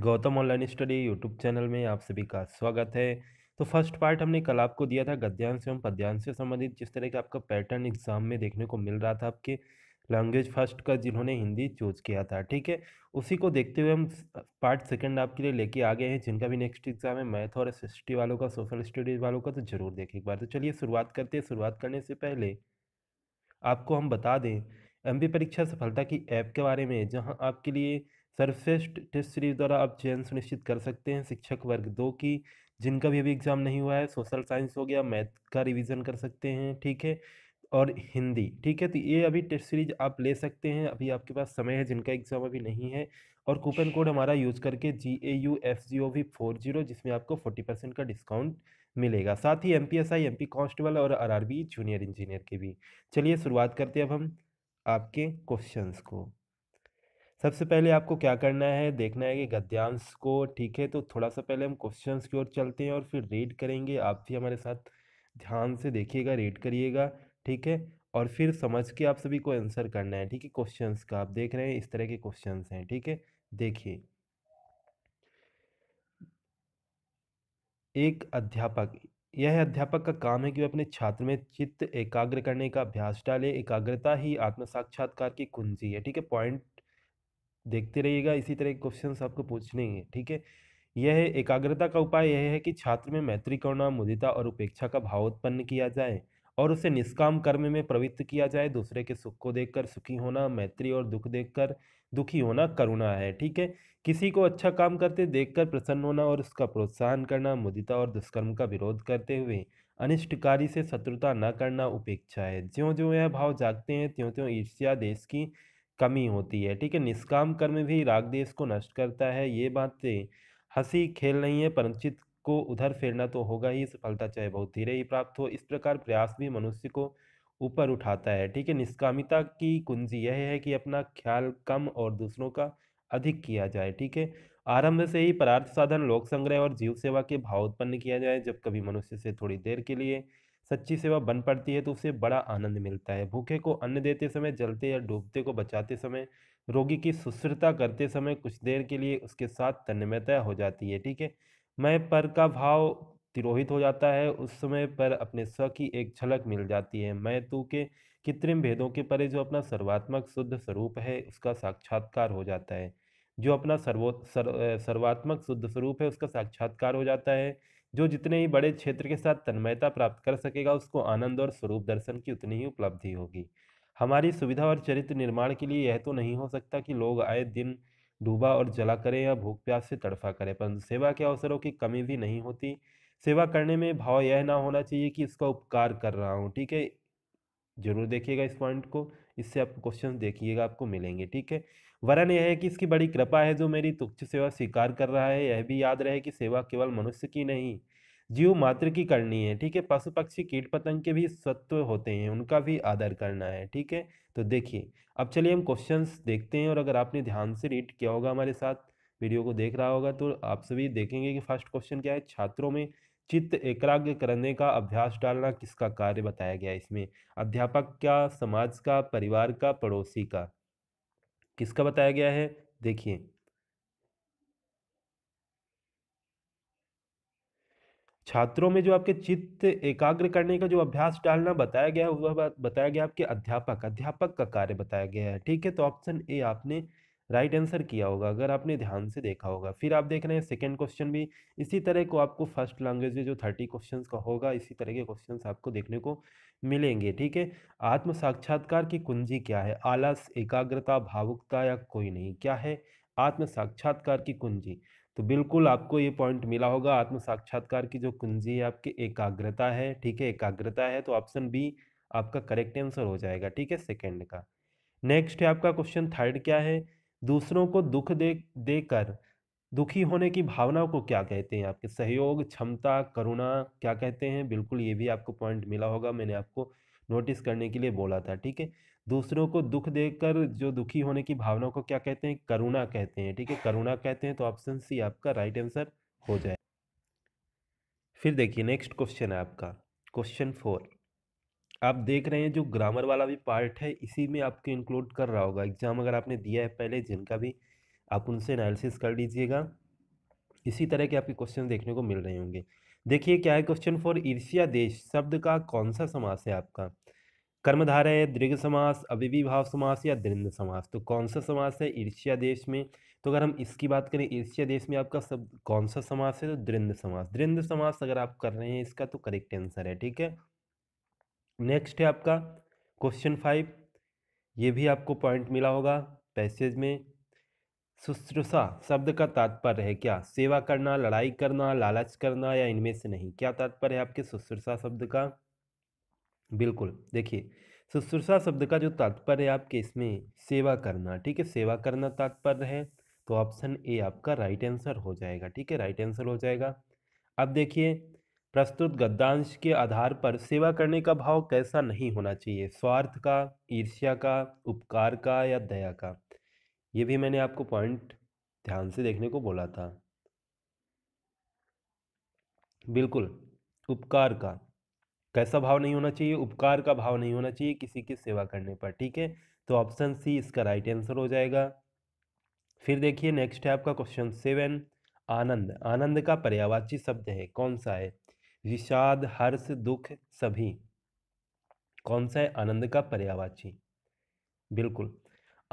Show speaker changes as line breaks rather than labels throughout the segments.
Gautam online study YouTube channel में आप सभी का स्वागत है तो फर्स्ट पार्ट हमने कल आपको दिया था गद्यांश एवं पद्यांश से संबंधित जिस तरह का आपका पैटर्न एग्जाम में देखने को मिल रहा था आपके लैंग्वेज फर्स्ट का जिन्होंने हिंदी चूज किया था ठीक है उसी को देखते हुए हम पार्ट सेकंड आपके लिए लेके आ गए हैं जिनका भी नेक्स्ट एग्जाम है मैथ और एस वालों का सोशल स्टडीज़ वालों का तो ज़रूर देखें एक बार तो चलिए शुरुआत करते हैं शुरुआत करने से पहले आपको हम बता दें एम परीक्षा सफलता की ऐप के बारे में जहाँ आपके लिए सर्वश्रेष्ठ टेस्ट सीरीज द्वारा आप चयन सुनिश्चित कर सकते हैं शिक्षक वर्ग दो की जिनका भी अभी एग्ज़ाम नहीं हुआ है सोशल साइंस हो गया मैथ का रिवीजन कर सकते हैं ठीक है और हिंदी ठीक है तो ये अभी टेस्ट सीरीज आप ले सकते हैं अभी आपके पास समय है जिनका एग्ज़ाम अभी नहीं है और कूपन कोड हमारा यूज़ करके G A U F G O V four zero जिसमें आपको फोर्टी परसेंट का डिस्काउंट मिलेगा साथ ही M P S I M P constable और R R B junior engineer के भी चलिए शुरुआत करते हैं अब हम आपके क्वेश्चंस को सबसे पहले आपको क्या करना है देखना है कि गद्यांश को ठीक है तो थोड़ा सा पहले हम क्वेश्चन की ओर चलते हैं और फिर रीड करेंगे आप भी हमारे साथ ध्यान से देखिएगा रीड करिएगा ठीक है और फिर समझ के आप सभी को आंसर करना है ठीक है क्वेश्चंस का आप देख रहे हैं इस तरह के क्वेश्चंस हैं ठीक है देखिए एक अध्यापक यह अध्यापक का काम है कि वह अपने छात्र में चित्त एकाग्र करने का अभ्यास डाले एकाग्रता ही आत्म साक्षात्कार की कुंजी है ठीक है पॉइंट देखते रहिएगा इसी तरह के क्वेश्चन आपको पूछने हैं ठीक है यह एकाग्रता का उपाय यह है कि छात्र में मैत्री करुणा मुदिता और उपेक्षा का भाव उत्पन्न किया जाए और उसे निष्काम कर्म में प्रवृत्त किया जाए दूसरे के सुख को देखकर सुखी होना मैत्री और दुख देखकर दुखी होना करुणा है ठीक है किसी को अच्छा काम करते देखकर प्रसन्न होना और उसका प्रोत्साहन करना मुदिता और दुष्कर्म का विरोध करते हुए अनिष्टकारी से शत्रुता न करना उपेक्षा है ज्यों ज्यों यह भाव जागते हैं त्यों त्यों ईर्ष्या देश की कमी होती है ठीक है निष्काम कर्म भी राग देश को नष्ट करता है ये बातें हंसी खेल नहीं है परंचित को उधर फेरना तो होगा ही सफलता चाहे बहुत धीरे ही प्राप्त हो इस प्रकार प्रयास भी मनुष्य को ऊपर उठाता है ठीक है निष्कामिता की कुंजी यह है कि अपना ख्याल कम और दूसरों का अधिक किया जाए ठीक है आरंभ से ही परार्थ साधन लोक संग्रह और जीव सेवा के भाव उत्पन्न किया जाए जब कभी मनुष्य से थोड़ी देर के लिए सच्ची सेवा बन पड़ती है तो उसे बड़ा आनंद मिलता है भूखे को अन्न देते समय जलते या डूबते को बचाते समय रोगी की सुश्रता करते समय कुछ देर के लिए उसके साथ तन्मयता हो जाती है ठीक है मैं पर का भाव तिरोहित हो जाता है उस समय पर अपने स्व की एक झलक मिल जाती है मैं तू के कृत्रिम भेदों के परे जो अपना सर्वात्मक शुद्ध स्वरूप है उसका साक्षात्कार हो जाता है जो अपना सर्वो सर, सर्वात्मक शुद्ध स्वरूप है उसका साक्षात्कार हो जाता है जो जितने ही बड़े क्षेत्र के साथ तन्मयता प्राप्त कर सकेगा उसको आनंद और स्वरूप दर्शन की उतनी ही उपलब्धि होगी हमारी सुविधा और चरित्र निर्माण के लिए यह तो नहीं हो सकता कि लोग आए दिन डूबा और जला करें या भूख प्यास से तड़फा करें परंतु सेवा के अवसरों की कमी भी नहीं होती सेवा करने में भाव यह ना होना चाहिए कि इसका उपकार कर रहा हूँ ठीक है जरूर देखिएगा इस पॉइंट को इससे आप क्वेश्चन देखिएगा आपको मिलेंगे ठीक है वरन यह है कि इसकी बड़ी कृपा है जो मेरी तुच्छ सेवा स्वीकार कर रहा है यह भी याद रहे कि सेवा केवल मनुष्य की नहीं जीव मात्र की करनी है ठीक है पशु पक्षी कीट पतंग के भी सत्व होते हैं उनका भी आदर करना है ठीक है तो देखिए अब चलिए हम क्वेश्चंस देखते हैं और अगर आपने ध्यान से रीड किया होगा हमारे साथ वीडियो को देख रहा होगा तो आप सभी देखेंगे कि फर्स्ट क्वेश्चन क्या है छात्रों में चित्त एकाग्र करने का अभ्यास डालना किसका कार्य बताया गया है इसमें अध्यापक का समाज का परिवार का पड़ोसी का किसका बताया गया है देखिए छात्रों में जो आपके चित्त एकाग्र करने का जो अभ्यास डालना बताया गया वह बताया गया आपके अध्यापक अध्यापक का कार्य बताया गया है ठीक है तो ऑप्शन ए आपने राइट आंसर किया होगा अगर आपने ध्यान से देखा होगा फिर आप देख रहे हैं सेकेंड क्वेश्चन भी इसी तरह को आपको फर्स्ट लैंग्वेज में जो थर्टी क्वेश्चन का होगा इसी तरह के क्वेश्चन आपको देखने को मिलेंगे ठीक है आत्म साक्षात्कार की कुंजी क्या है आलस एकाग्रता भावुकता या कोई नहीं क्या है आत्म साक्षात्कार की कुंजी तो बिल्कुल आपको ये पॉइंट मिला होगा आत्म साक्षात्कार की जो कुंजी है आपकी एकाग्रता है ठीक है एकाग्रता है तो ऑप्शन बी आपका करेक्ट आंसर हो जाएगा ठीक है सेकेंड का नेक्स्ट है आपका क्वेश्चन थर्ड क्या है दूसरों को दुख दे देकर दुखी होने की भावना को क्या कहते हैं आपके सहयोग क्षमता करुणा क्या कहते हैं बिल्कुल ये भी आपको पॉइंट मिला होगा मैंने आपको नोटिस करने के लिए बोला था ठीक है दूसरों को दुख देकर जो दुखी होने की भावना को क्या कहते हैं करुणा कहते हैं ठीक है करुणा कहते हैं तो ऑप्शन सी आपका राइट आंसर हो जाए फिर देखिए नेक्स्ट क्वेश्चन है आपका क्वेश्चन फोर आप देख रहे हैं जो ग्रामर वाला भी पार्ट है इसी में आपको इंक्लूड कर रहा होगा एग्ज़ाम अगर आपने दिया है पहले जिनका भी आप उनसे एनालिसिस कर लीजिएगा इसी तरह के आपके क्वेश्चन देखने को मिल रहे होंगे देखिए क्या है क्वेश्चन फॉर ईर्ष्या देश शब्द का कौन सा समास है आपका कर्मधारा है दीर्घ समास अभिवी भाव समास या दृंद समास तो कौन सा समास है ईर्ष्या देश में तो अगर हम इसकी बात करें ईर्ष्या देश में आपका सब कौन सा समास है तो दृंद समास दृंद समास अगर आप कर रहे हैं इसका तो करेक्ट आंसर है ठीक है नेक्स्ट है आपका क्वेश्चन फाइव ये भी आपको पॉइंट मिला होगा पैसेज में शुश्रूषा शब्द का तात्पर्य है क्या सेवा करना लड़ाई करना लालच करना या इनमें से नहीं क्या तात्पर्य है आपके शुश्रूषा शब्द का बिल्कुल देखिए शुश्रूषा शब्द का जो तात्पर्य है आपके इसमें सेवा करना ठीक है सेवा करना तात्पर्य है तो ऑप्शन ए आपका राइट आंसर हो जाएगा ठीक है राइट आंसर हो जाएगा अब देखिए प्रस्तुत गद्दांश के आधार पर सेवा करने का भाव कैसा नहीं होना चाहिए स्वार्थ का ईर्ष्या का उपकार का या दया का ये भी मैंने आपको पॉइंट ध्यान से देखने को बोला था बिल्कुल उपकार का कैसा भाव नहीं होना चाहिए उपकार का भाव नहीं होना चाहिए किसी की सेवा करने पर ठीक है तो ऑप्शन सी इसका राइट आंसर हो जाएगा फिर देखिए नेक्स्ट है आपका क्वेश्चन सेवन आनंद आनंद का पर्यावाची शब्द है कौन सा है विषाद हर्ष दुख सभी कौन सा है आनंद का पर्यावाची बिल्कुल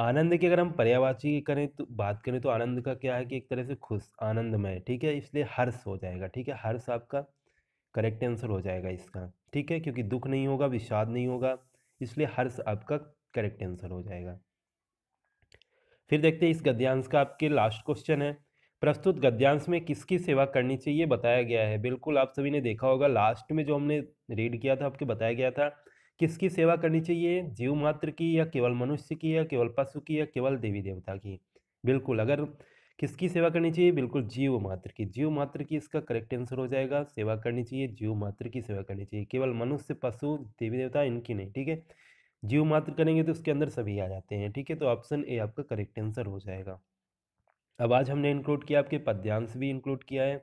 आनंद की अगर हम पर्यावाची की करें तो बात करें तो आनंद का क्या है कि एक तरह से खुश आनंदमय ठीक है इसलिए हर्ष हो जाएगा ठीक है हर्ष आपका करेक्ट आंसर हो जाएगा इसका ठीक है क्योंकि दुख नहीं होगा विषाद नहीं होगा इसलिए हर्ष आपका करेक्ट आंसर हो जाएगा फिर देखते हैं इस गद्यांश का आपके लास्ट क्वेश्चन है प्रस्तुत गद्यांश में किसकी सेवा करनी चाहिए बताया गया है बिल्कुल आप सभी ने देखा होगा लास्ट में जो हमने रीड किया था आपके बताया गया था किसकी सेवा करनी चाहिए जीव मात्र की या केवल मनुष्य की या केवल पशु की या केवल देवी देवता की बिल्कुल अगर किसकी सेवा करनी चाहिए बिल्कुल जीव मात्र की जीव मात्र की इसका करेक्ट आंसर हो जाएगा सेवा करनी चाहिए जीव मात्र की सेवा करनी चाहिए केवल मनुष्य पशु देवी देवता इनकी नहीं ठीक है जीव मात्र करेंगे तो उसके अंदर सभी आ जाते हैं ठीक है तो ऑप्शन ए आपका करेक्ट आंसर हो जाएगा अब आज हमने इंक्लूड किया आपके पद्यांश भी इंक्लूड किया है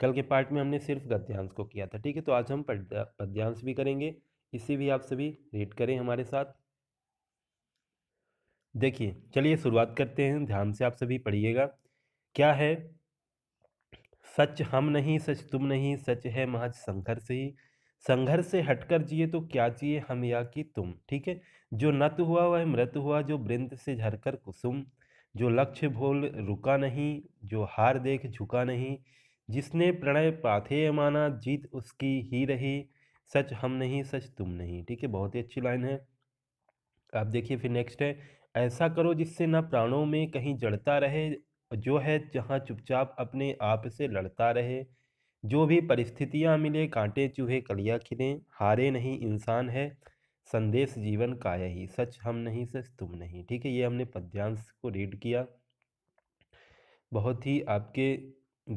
कल के पार्ट में हमने सिर्फ गद्यांश को किया था ठीक है तो आज हम पद्यांश भी करेंगे इसे भी आप सभी रीड करें हमारे साथ देखिए चलिए शुरुआत करते हैं ध्यान से आप सभी पढ़िएगा क्या है सच हम नहीं सच तुम नहीं सच है महज संघर्ष ही संघर्ष से हटकर जिए तो क्या जिए हम या कि तुम ठीक है जो नत हुआ वह मृत हुआ जो वृंद से झरकर कुसुम जो लक्ष्य भूल रुका नहीं जो हार देख झुका नहीं जिसने प्रणय पाथेय माना जीत उसकी ही रही सच हम नहीं सच तुम नहीं ठीक है बहुत ही अच्छी लाइन है आप देखिए फिर नेक्स्ट है ऐसा करो जिससे ना प्राणों में कहीं जड़ता रहे जो है जहाँ चुपचाप अपने आप से लड़ता रहे जो भी परिस्थितियाँ मिले कांटे चूहे कलिया खिलें हारे नहीं इंसान है संदेश जीवन काया ही सच हम नहीं सच तुम नहीं ठीक है ये हमने पद्यांश को रीड किया बहुत ही आपके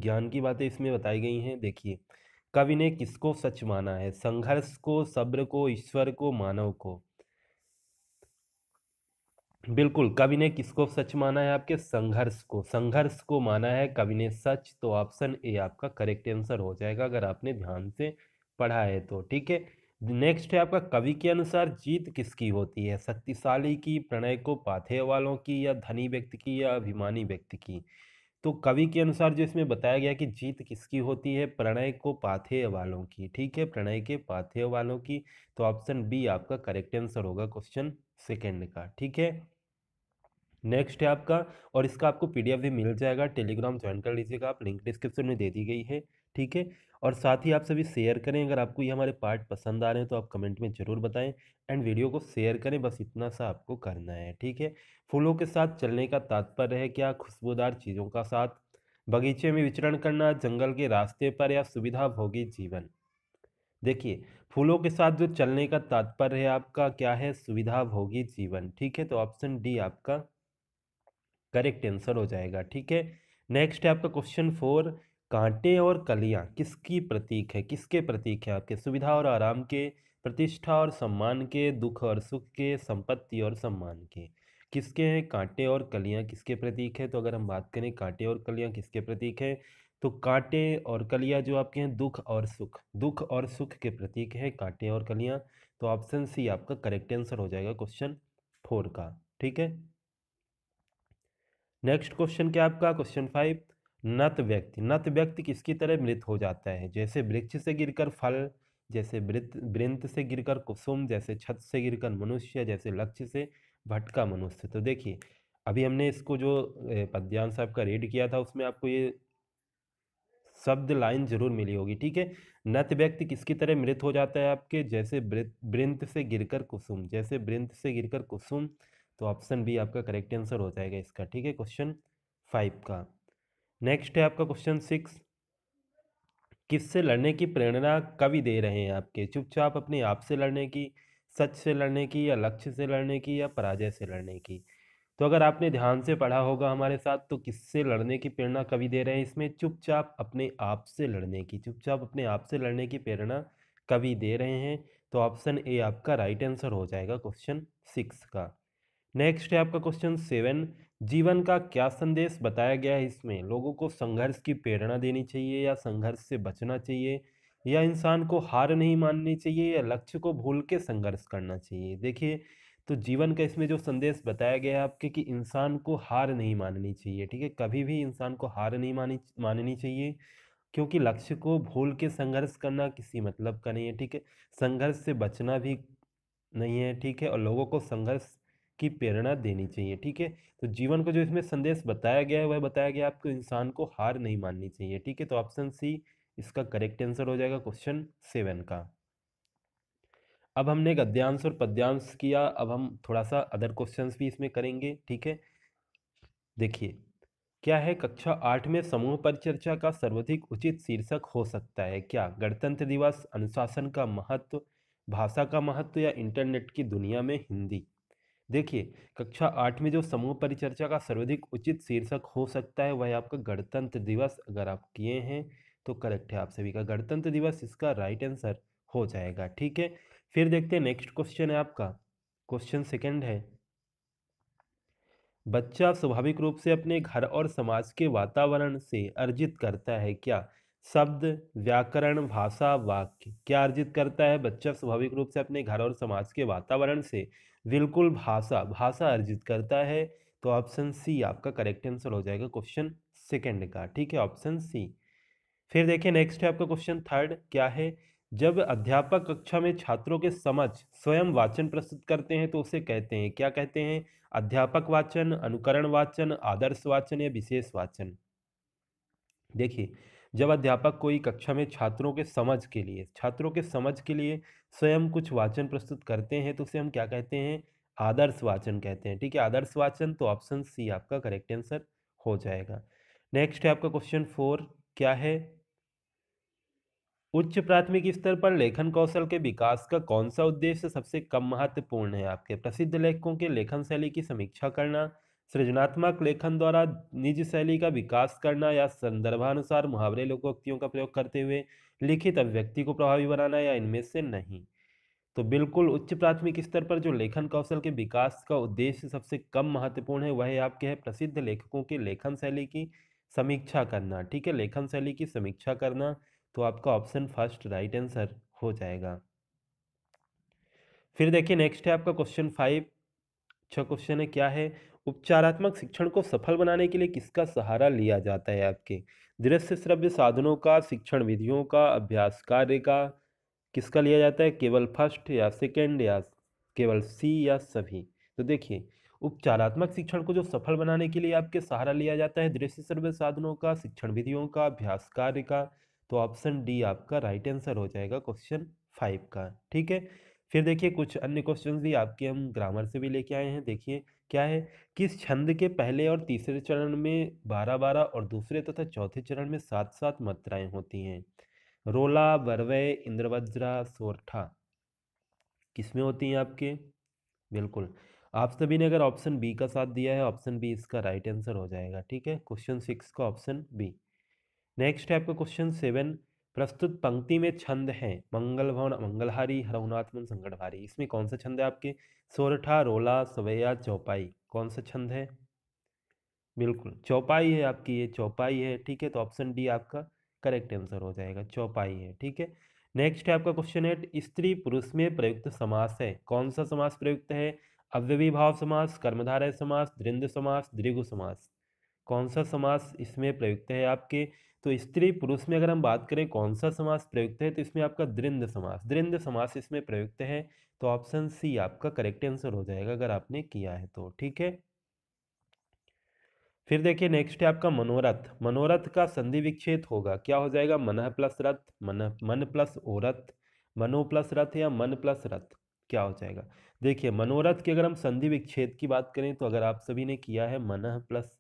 ज्ञान की बातें इसमें बताई गई हैं देखिए कवि ने किसको सच माना है संघर्ष को सब्र को ईश्वर को मानव को बिल्कुल कवि ने किसको सच माना है आपके संघर्ष को संघर्ष को माना है कवि ने सच तो ऑप्शन ए आपका करेक्ट आंसर हो जाएगा अगर आपने ध्यान से पढ़ा है तो ठीक है नेक्स्ट है आपका कवि के अनुसार जीत किसकी होती है शक्तिशाली की प्रणय को पाथे वालों की या धनी व्यक्ति की या अभिमानी व्यक्ति की तो कवि के अनुसार जो इसमें बताया गया कि जीत किसकी होती है प्रणय को पाथे वालों की ठीक है प्रणय के पाथे वालों की तो ऑप्शन बी आपका करेक्ट आंसर होगा क्वेश्चन सेकेंड का ठीक है नेक्स्ट है आपका और इसका आपको पीडीएफ भी मिल जाएगा टेलीग्राम ज्वाइन कर लीजिएगा आप लिंक डिस्क्रिप्शन में दे दी गई है ठीक है और साथ ही आप सभी शेयर करें अगर आपको ये हमारे पार्ट पसंद आ रहे हैं तो आप कमेंट में ज़रूर बताएं एंड वीडियो को शेयर करें बस इतना सा आपको करना है ठीक है फूलों के साथ चलने का तात्पर्य है क्या खुशबूदार चीज़ों का साथ बगीचे में विचरण करना जंगल के रास्ते पर या सुविधा भोगी जीवन देखिए फूलों के साथ जो चलने का तात्पर्य है आपका क्या है सुविधा भोगी जीवन ठीक है तो ऑप्शन डी आपका करेक्ट आंसर हो जाएगा ठीक है नेक्स्ट है आपका क्वेश्चन फोर कांटे और कलियां किसकी प्रतीक है किसके प्रतीक है आपके सुविधा और आराम के प्रतिष्ठा और सम्मान के दुख और सुख के संपत्ति और सम्मान के किसके हैं कांटे और कलियां किसके प्रतीक है तो अगर हम बात करें कांटे और कलियां किसके प्रतीक है तो कांटे और कलियां जो आपके हैं दुख और सुख दुख और सुख के प्रतीक है कांटे और कलियां तो ऑप्शन सी आपका करेक्ट आंसर हो जाएगा क्वेश्चन फोर का ठीक है नेक्स्ट क्वेश्चन क्या आपका क्वेश्चन फाइव नत व्यक्ति नत व्यक्ति किसकी तरह मृत हो जाता है जैसे वृक्ष से गिरकर फल जैसे वृंत से गिरकर कुसुम जैसे छत से गिरकर मनुष्य जैसे लक्ष्य से भटका मनुष्य तो देखिए अभी हमने इसको जो पद्यान साहब का रीड किया था उसमें आपको ये शब्द लाइन जरूर मिली होगी ठीक है नत व्यक्ति किसकी तरह मृत हो जाता है आपके जैसे वृंत से गिरकर कुसुम जैसे वृंत से गिरकर कुसुम तो ऑप्शन बी आपका करेक्ट आंसर हो जाएगा इसका ठीक है क्वेश्चन फाइव का नेक्स्ट है आपका क्वेश्चन सिक्स किससे लड़ने की प्रेरणा कवि दे रहे हैं आपके चुपचाप अपने आप से लड़ने की सच से लड़ने की या लक्ष्य से लड़ने की या पराजय से लड़ने की तो अगर आपने ध्यान से पढ़ा होगा हमारे साथ तो किससे लड़ने की प्रेरणा कवि दे रहे हैं इसमें चुपचाप अपने आप से लड़ने की चुपचाप अपने आप से लड़ने की प्रेरणा कवि दे रहे हैं तो ऑप्शन ए आपका राइट आंसर हो जाएगा क्वेश्चन सिक्स का नेक्स्ट है आपका क्वेश्चन सेवन जीवन का क्या संदेश बताया गया है इसमें लोगों को संघर्ष की प्रेरणा देनी चाहिए या संघर्ष से बचना चाहिए या इंसान को हार नहीं माननी चाहिए या लक्ष्य को भूल के संघर्ष करना चाहिए देखिए तो जीवन का इसमें जो संदेश बताया गया है आपके कि इंसान को हार नहीं माननी चाहिए ठीक है कभी भी इंसान को हार नहीं मानी माननी चाहिए क्योंकि लक्ष्य को भूल के संघर्ष करना किसी मतलब का नहीं है ठीक है संघर्ष से बचना भी नहीं है ठीक है और लोगों को संघर्ष की प्रेरणा देनी चाहिए ठीक है तो जीवन को जो इसमें संदेश बताया गया है वह बताया गया आपको इंसान को हार नहीं माननी चाहिए ठीक है तो ऑप्शन सी इसका करेक्ट आंसर हो जाएगा क्वेश्चन सेवन का अब हमने गद्यांश और पद्यांश किया अब हम थोड़ा सा अदर क्वेश्चंस भी इसमें करेंगे ठीक है देखिए क्या है कक्षा आठ में समूह परिचर्चा का सर्वाधिक उचित शीर्षक हो सकता है क्या गणतंत्र दिवस अनुशासन का महत्व भाषा का महत्व या इंटरनेट की दुनिया में हिंदी देखिए कक्षा आठ में जो समूह परिचर्चा का सर्वाधिक उचित शीर्षक हो सकता है वह आपका गणतंत्र दिवस अगर आप किए हैं तो करेक्ट है आप सभी का गणतंत्र दिवस इसका राइट आंसर हो जाएगा ठीक है फिर देखते हैं नेक्स्ट क्वेश्चन है आपका क्वेश्चन सेकंड है बच्चा स्वाभाविक रूप से अपने घर और समाज के वातावरण से अर्जित करता है क्या शब्द व्याकरण भाषा वाक्य क्या अर्जित करता है बच्चा स्वाभाविक रूप से अपने घर और समाज के वातावरण से बिल्कुल भाषा भाषा अर्जित करता है तो ऑप्शन सी आपका करेक्ट आंसर हो जाएगा क्वेश्चन सेकंड का ठीक है ऑप्शन सी फिर देखिए नेक्स्ट है आपका क्वेश्चन थर्ड क्या है जब अध्यापक कक्षा में छात्रों के समझ स्वयं वाचन प्रस्तुत करते हैं तो उसे कहते हैं क्या कहते हैं अध्यापक वाचन अनुकरण वाचन आदर्श वाचन या विशेष वाचन देखिए जब अध्यापक कोई कक्षा में छात्रों के समझ के लिए छात्रों के समझ के लिए स्वयं कुछ वाचन प्रस्तुत करते हैं तो उसे हम क्या कहते हैं आदर्श वाचन कहते हैं ठीक है आदर्श वाचन तो ऑप्शन सी आपका करेक्ट आंसर हो जाएगा नेक्स्ट है आपका क्वेश्चन फोर क्या है उच्च प्राथमिक स्तर पर लेखन कौशल के विकास का कौन सा उद्देश्य सबसे कम महत्वपूर्ण है आपके प्रसिद्ध लेखकों के लेखन शैली की समीक्षा करना सृजनात्मक लेखन द्वारा निज शैली का विकास करना या संदर्भानुसार मुहावरे लोकोक्तियों का प्रयोग करते हुए लिखित अभिव्यक्ति को प्रभावी बनाना या इनमें से नहीं तो बिल्कुल उच्च प्राथमिक स्तर पर जो लेखन कौशल के विकास का उद्देश्य सबसे कम महत्वपूर्ण है वह आपके है प्रसिद्ध लेखकों की लेखन शैली की समीक्षा करना ठीक है लेखन शैली की समीक्षा करना तो आपका ऑप्शन फर्स्ट राइट आंसर हो जाएगा फिर देखिए नेक्स्ट है आपका क्वेश्चन फाइव अच्छा क्वेश्चन है क्या है उपचारात्मक शिक्षण को सफल बनाने के लिए किसका सहारा लिया जाता है आपके दृश्य श्रव्य साधनों का शिक्षण विधियों का अभ्यास कार्य का किसका लिया जाता है केवल फर्स्ट या सेकेंड या केवल सी या सभी तो देखिए उपचारात्मक शिक्षण को जो सफल बनाने के लिए आपके सहारा लिया जाता है दृश्य सर्वे साधनों का शिक्षण विधियों का अभ्यास कार्य का तो ऑप्शन डी आपका राइट आंसर हो जाएगा क्वेश्चन फाइव का ठीक है फिर देखिए कुछ अन्य क्वेश्चंस भी आपके हम ग्रामर से भी लेके आए हैं देखिए क्या है किस छंद के पहले और तीसरे चरण में बारह बारह और दूसरे तथा चौथे चरण में सात सात मात्राएं होती हैं रोला वरवय इंद्रवज्रा सोरठा किसमें होती हैं आपके बिल्कुल आप सभी ने अगर ऑप्शन बी का साथ दिया है ऑप्शन बी इसका राइट आंसर हो जाएगा ठीक है क्वेश्चन सिक्स का ऑप्शन बी नेक्स्ट है आपका क्वेश्चन सेवन प्रस्तुत पंक्ति में छंद हैं मंगल भवन मंगलहारी हरौनात्मन संकटहारी इसमें कौन सा छंद है आपके सोरठा रोला सवैया चौपाई कौन सा छंद है बिल्कुल चौपाई है आपकी ये चौपाई है ठीक है तो ऑप्शन डी आपका करेक्ट आंसर हो जाएगा चौपाई है ठीक है नेक्स्ट है आपका क्वेश्चन है स्त्री पुरुष में प्रयुक्त समास है कौन सा समास प्रयुक्त है भाव समास कर्मधारय समास द्रिंद समास द्रिगु समास कौन सा समास इसमें प्रयुक्त है आपके तो स्त्री पुरुष में अगर हम बात करें कौन सा समास प्रयुक्त है तो इसमें आपका दृंद समास दृंद समास इसमें प्रयुक्त है तो ऑप्शन सी आपका करेक्ट आंसर हो जाएगा अगर आपने किया है तो ठीक है फिर देखिए नेक्स्ट है आपका मनोरथ मनोरथ का संधि विक्षेद होगा क्या हो जाएगा मन प्लस रथ मन मन प्लस औरथ मनो प्लस रथ या मन प्लस रथ क्या हो जाएगा देखिए मनोरथ की अगर हम संधि विक्षेद की बात करें तो अगर आप सभी ने किया है मन प्लस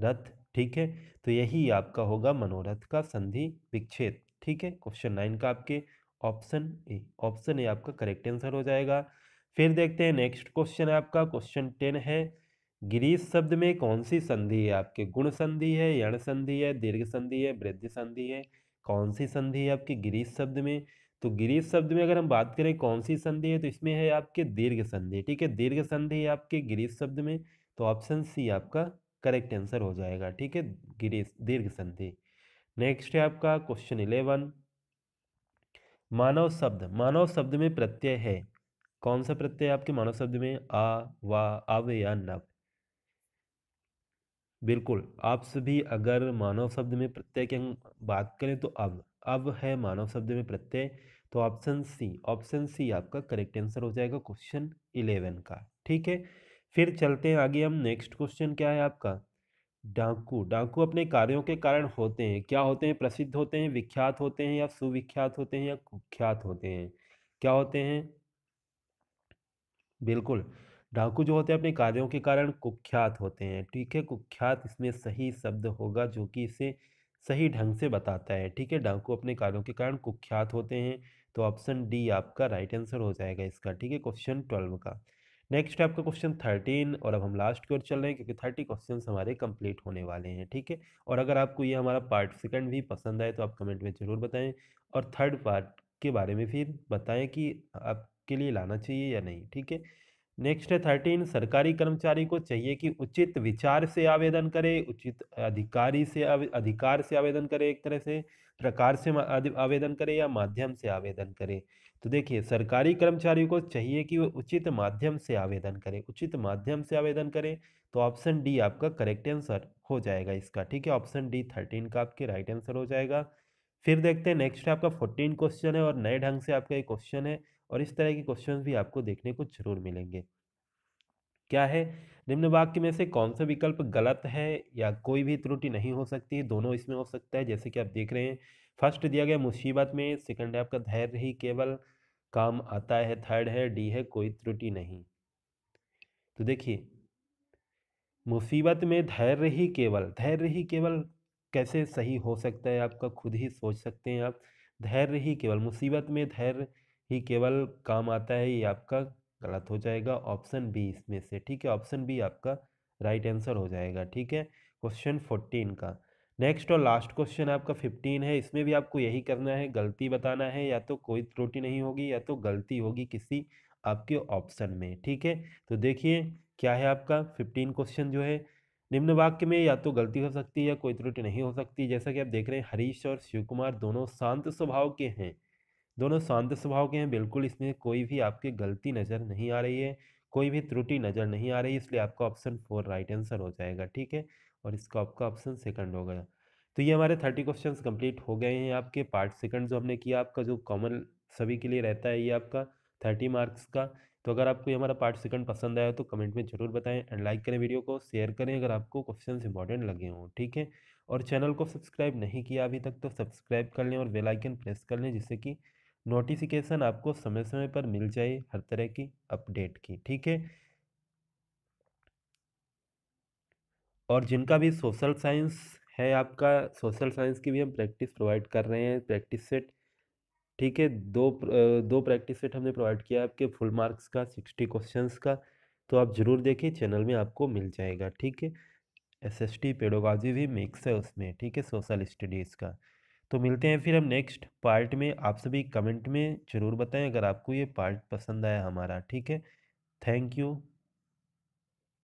रथ ठीक है तो यही आपका होगा मनोरथ का संधि विक्षेद ठीक है क्वेश्चन नाइन का आपके ऑप्शन ए ऑप्शन ए आपका करेक्ट आंसर हो जाएगा फिर देखते हैं नेक्स्ट क्वेश्चन है आपका क्वेश्चन टेन है गिरीश शब्द में कौन सी संधि है आपके गुण संधि है यण संधि है दीर्घ संधि है वृद्धि संधि है कौन सी संधि है आपके गिरीश शब्द में तो गिरीश शब्द में अगर हम बात करें कौन सी संधि है तो इसमें है आपके दीर्घ संधि ठीक है दीर्घ संधि है आपके गिरीश शब्द में तो ऑप्शन सी आपका करेक्ट आंसर हो जाएगा ठीक है गिरी दीर्घ संधि नेक्स्ट है आपका क्वेश्चन इलेवन मानव शब्द मानव शब्द में प्रत्यय है कौन सा प्रत्यय आपके मानव शब्द में आ वा अव या नव बिल्कुल आप सभी अगर मानव शब्द में प्रत्यय की बात करें तो अब अब है मानव शब्द में प्रत्यय तो ऑप्शन सी ऑप्शन सी आपका करेक्ट आंसर हो जाएगा क्वेश्चन इलेवन का ठीक है फिर चलते हैं आगे हम नेक्स्ट क्वेश्चन क्या है आपका डाकू डाकू अपने कार्यों के कारण होते हैं क्या होते हैं प्रसिद्ध होते हैं विख्यात होते हैं या सुविख्यात होते हैं या कुख्यात होते हैं क्या होते हैं बिल्कुल डाकू जो होते हैं अपने कार्यों के कारण कुख्यात होते हैं ठीक है कुख्यात इसमें सही शब्द होगा जो कि इसे सही ढंग से बताता है ठीक है डाकू अपने कार्यों के कारण कुख्यात होते हैं तो ऑप्शन डी आपका राइट आंसर हो जाएगा इसका ठीक है क्वेश्चन ट्वेल्व का नेक्स्ट है आपका क्वेश्चन थर्टीन और अब हम लास्ट की ओर चल रहे हैं क्योंकि थर्टी क्वेश्चन हमारे कंप्लीट होने वाले हैं ठीक है और अगर आपको ये हमारा पार्ट सेकंड भी पसंद आए तो आप कमेंट में ज़रूर बताएं और थर्ड पार्ट के बारे में फिर बताएं कि आपके लिए लाना चाहिए या नहीं ठीक है नेक्स्ट है थर्टीन सरकारी कर्मचारी को चाहिए कि उचित विचार से आवेदन करे उचित अधिकारी से अधिकार से आवेदन करे एक तरह से प्रकार से आवेदन करे या माध्यम से आवेदन करे तो देखिए सरकारी कर्मचारी को चाहिए कि वह उचित माध्यम से आवेदन करें उचित माध्यम से आवेदन करें तो ऑप्शन डी आपका करेक्ट आंसर हो जाएगा इसका ठीक है ऑप्शन डी थर्टीन का आपके राइट आंसर हो जाएगा फिर देखते हैं नेक्स्ट है आपका फोर्टीन क्वेश्चन है और नए ढंग से आपका ये क्वेश्चन है और इस तरह के क्वेश्चन भी आपको देखने को जरूर मिलेंगे क्या है निम्न वाक्य में से कौन सा विकल्प गलत है या कोई भी त्रुटि नहीं हो सकती दोनों इसमें हो सकता है जैसे कि आप देख रहे हैं फर्स्ट दिया गया मुसीबत में सेकंड है आपका धैर्य ही केवल काम आता है थर्ड है डी है कोई त्रुटि नहीं तो देखिए मुसीबत में धैर्य ही केवल धैर्य ही केवल कैसे सही हो सकता है आपका खुद ही सोच सकते हैं आप धैर्य ही केवल मुसीबत में धैर्य ही केवल काम आता है ये आपका गलत हो जाएगा ऑप्शन बी इसमें से ठीक है ऑप्शन बी आपका राइट आंसर हो जाएगा ठीक है क्वेश्चन फोर्टीन का नेक्स्ट और लास्ट क्वेश्चन आपका फिफ्टीन है इसमें भी आपको यही करना है गलती बताना है या तो कोई त्रुटि नहीं होगी या तो गलती होगी किसी आपके ऑप्शन में ठीक है तो देखिए क्या है आपका फिफ्टीन क्वेश्चन जो है निम्न वाक्य में या तो गलती हो सकती है या कोई त्रुटि नहीं हो सकती जैसा कि आप देख रहे हैं हरीश और शिव कुमार दोनों शांत स्वभाव के हैं दोनों शांत स्वभाव के हैं बिल्कुल इसमें कोई भी आपकी गलती नज़र नहीं आ रही है कोई भी त्रुटि नज़र नहीं आ रही इसलिए आपका ऑप्शन फोर राइट आंसर हो जाएगा ठीक है और इसका आपका ऑप्शन सेकंड हो गया तो ये हमारे थर्टी क्वेश्चंस कंप्लीट हो गए हैं आपके पार्ट सेकंड जो हमने किया आपका जो कॉमन सभी के लिए रहता है ये आपका थर्टी मार्क्स का तो अगर आपको ये हमारा पार्ट सेकंड पसंद आया तो कमेंट में जरूर बताएं एंड लाइक करें वीडियो को शेयर करें अगर आपको क्वेश्चन इंपॉर्टेंट लगे हों ठीक है और चैनल को सब्सक्राइब नहीं किया अभी तक तो सब्सक्राइब कर लें और बेलाइकन प्रेस कर लें जिससे कि नोटिफिकेशन आपको समय समय पर मिल जाए हर तरह की अपडेट की ठीक है और जिनका भी सोशल साइंस है आपका सोशल साइंस की भी हम प्रैक्टिस प्रोवाइड कर रहे हैं प्रैक्टिस सेट ठीक है दो दो प्रैक्टिस सेट हमने प्रोवाइड किया आपके फुल मार्क्स का सिक्सटी क्वेश्चंस का तो आप ज़रूर देखिए चैनल में आपको मिल जाएगा ठीक है एस एस टी पेडोगाजी भी मिक्स है उसमें ठीक है सोशल स्टडीज़ का तो मिलते हैं फिर हम नेक्स्ट पार्ट में आप सभी कमेंट में ज़रूर बताएं अगर आपको ये पार्ट पसंद आया हमारा ठीक है थैंक यू